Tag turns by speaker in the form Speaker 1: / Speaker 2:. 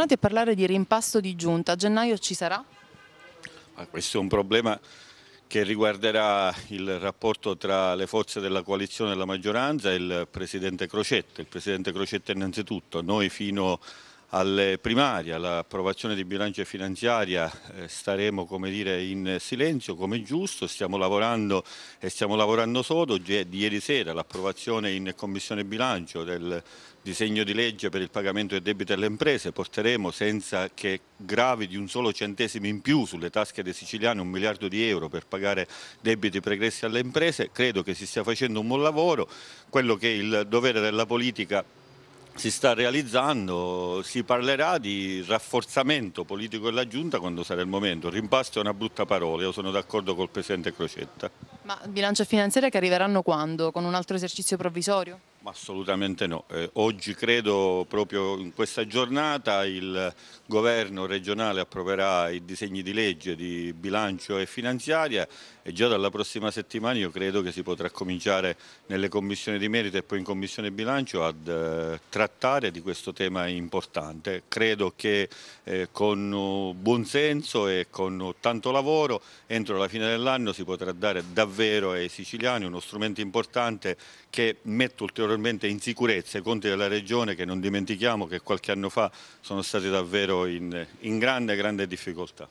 Speaker 1: tornati a parlare di rimpasto di giunta, a gennaio ci sarà?
Speaker 2: Ma ah, questo è un problema che riguarderà il rapporto tra le forze della coalizione e la maggioranza e il Presidente Crocetta. Il Presidente Crocetta innanzitutto, noi fino alle primarie, all'approvazione di bilancia finanziaria eh, staremo come dire, in silenzio, come è giusto, stiamo lavorando e stiamo lavorando sodo, di ieri sera l'approvazione in Commissione Bilancio del disegno di legge per il pagamento dei debiti alle imprese, porteremo senza che gravi di un solo centesimo in più sulle tasche dei siciliani un miliardo di euro per pagare debiti pregressi alle imprese, credo che si stia facendo un buon lavoro, quello che è il dovere della politica si sta realizzando, si parlerà di rafforzamento politico della Giunta quando sarà il momento. Rimpasto è una brutta parola, io sono d'accordo col Presidente Crocetta.
Speaker 1: Ma bilancio finanziario che arriveranno quando? Con un altro esercizio provvisorio?
Speaker 2: Assolutamente no. Eh, oggi credo proprio in questa giornata il governo regionale approverà i disegni di legge di bilancio e finanziaria e già dalla prossima settimana io credo che si potrà cominciare nelle commissioni di merito e poi in commissione bilancio a eh, trattare di questo tema importante. Credo che eh, con eh, buonsenso e con tanto lavoro entro la fine dell'anno si potrà dare davvero ovvero ai siciliani, uno strumento importante che mette ulteriormente in sicurezza i conti della regione che non dimentichiamo che qualche anno fa sono stati davvero in, in grande, grande difficoltà.